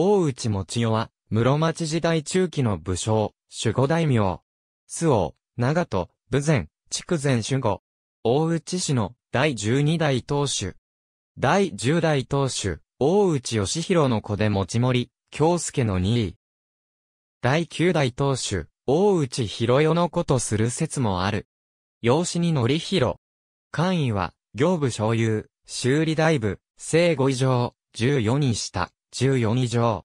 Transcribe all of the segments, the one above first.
大内持代は、室町時代中期の武将、守護大名。周王、長門、武前、筑前守護。大内氏の第十二代当主。第十代当主、大内義弘の子で持ち森、京介の二位。第九代当主、大内弘代の子とする説もある。養子に則弘。官位は、行部所有、修理大部、生後以上、十四にした。14以上。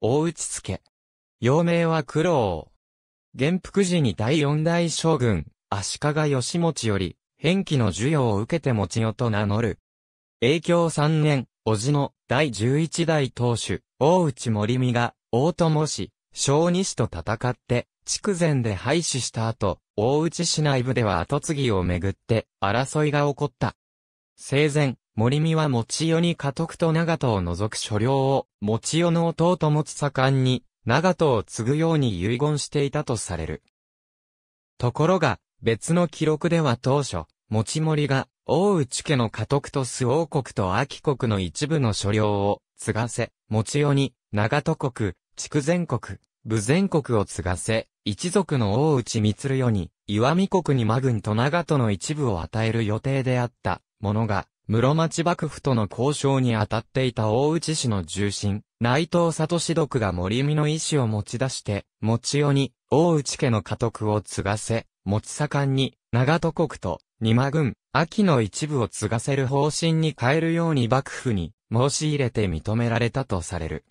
大内助。幼名は九郎。元服時に第四代将軍、足利義持より、変記の授与を受けて持ちよと名乗る。影響三年、叔父の第十一代当主、大内森美が、大友氏、小西と戦って、筑前で廃止した後、大内市内部では後継ぎをめぐって争いが起こった。生前、森見は持代に家督と長戸を除く所領を、持代の弟持つ盛んに、長戸を継ぐように遺言していたとされる。ところが、別の記録では当初、持森が、大内家の家督と周王国と秋国の一部の所領を、継がせ、持代に、長戸国、筑前国、武前国を継がせ、一族の大内光代に、岩見国に魔軍と長戸の一部を与える予定であった、ものが、室町幕府との交渉に当たっていた大内氏の重臣、内藤里志独が森美の意志を持ち出して、持代に、大内家の家督を継がせ、持ち盛んに、長戸国と、二間軍、秋の一部を継がせる方針に変えるように幕府に、申し入れて認められたとされる。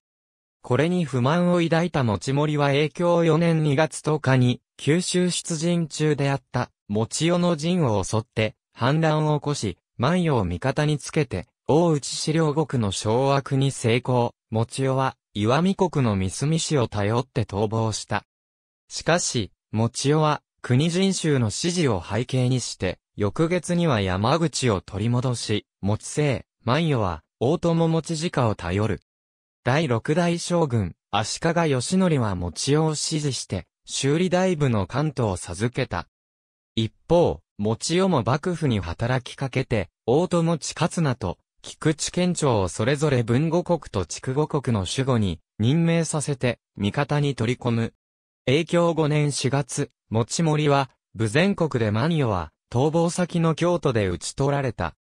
これに不満を抱いた持ち森は影響4年2月10日に、九州出陣中であった、持代の陣を襲って、反乱を起こし、万葉を味方につけて、大内資料国の掌握に成功、持ち代は、岩見国の三隅氏を頼って逃亡した。しかし、持ち代は、国人衆の支持を背景にして、翌月には山口を取り戻し、持ち生、万葉は、大友持ち家を頼る。第六代将軍、足利義則は持ち代を支持して、修理大部の関東を授けた。一方、持よも幕府に働きかけて、大友千勝名と、菊池県庁をそれぞれ文語国と筑後国の守護に任命させて、味方に取り込む。影響5年4月、持森は、武前国でマニオは、逃亡先の京都で討ち取られた。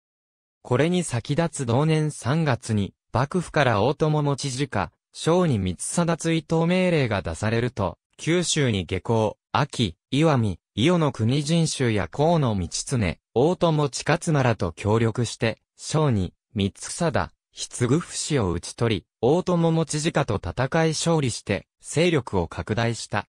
これに先立つ同年3月に、幕府から大友持直、将に三貞追悼命令が出されると、九州に下校。秋、岩見、伊予の国人衆や河野道常、大友近綱らと協力して、小に、三貞、筆具氏を打ち取り、大友持家と戦い勝利して、勢力を拡大した。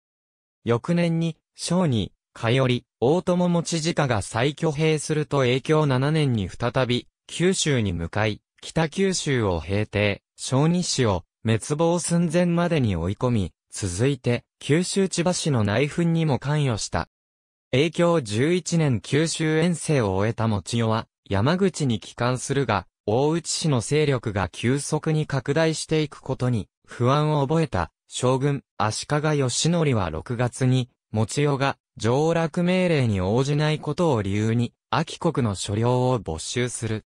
翌年に、小に、かより、大友持家が再挙兵すると影響7年に再び、九州に向かい、北九州を平定、小二市を滅亡寸前までに追い込み、続いて、九州千葉市の内紛にも関与した。影響11年九州遠征を終えた持ち代は、山口に帰還するが、大内氏の勢力が急速に拡大していくことに、不安を覚えた、将軍、足利義則は6月に、持ち代が、上落命令に応じないことを理由に、秋国の所領を没収する。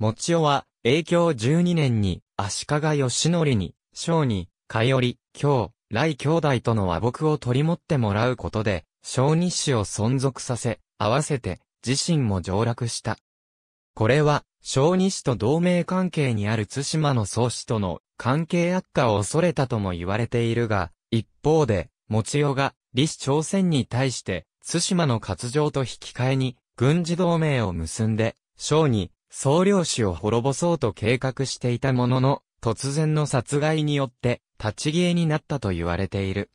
持ち代は、影響12年に、足利義則に、将に、かより、京、来兄弟との和睦を取り持ってもらうことで、小日子を存続させ、合わせて、自身も上洛した。これは、小日子と同盟関係にある津島の宗師との関係悪化を恐れたとも言われているが、一方で、持ちよが、李氏朝鮮に対して、津島の割譲と引き換えに、軍事同盟を結んで、小に、総領主を滅ぼそうと計画していたものの、突然の殺害によって立ち消えになったと言われている。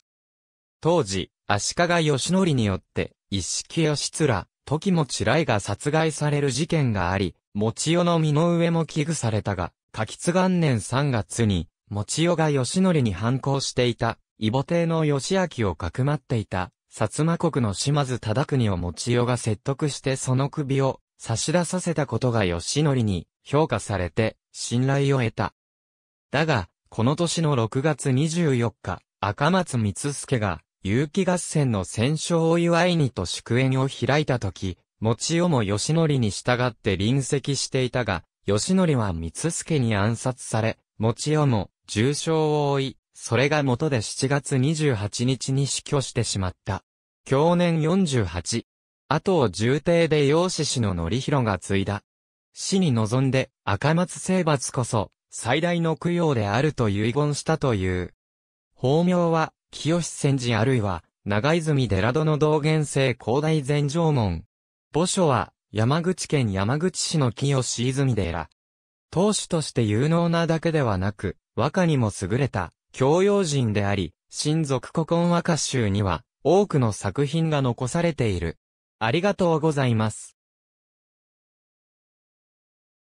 当時、足利義則によって、一式義ら、時も地雷が殺害される事件があり、持ちの身の上も危惧されたが、夏吉元年3月に、持ちが義則に反抗していた、異母帝の義明をかくまっていた、薩摩国の島津忠国を持ちが説得してその首を差し出させたことが義則に評価されて信頼を得た。だが、この年の6月24日、赤松光助が、有機合戦の戦勝を祝いにと祝宴を開いた時、持ちよも義則に従って臨席していたが、義則は光助に暗殺され、持ちよも重傷を負い、それが元で7月28日に死去してしまった。去年48。後を重帝で養子氏の則広が継いだ。死に臨んで赤松征伐こそ、最大の供養であると遺言したという。法名は、清泉寺あるいは、長泉寺戸の道元聖広大禅城門。墓所は、山口県山口市の清泉寺。当主として有能なだけではなく、和歌にも優れた、教養人であり、親族古今和歌集には、多くの作品が残されている。ありがとうございます。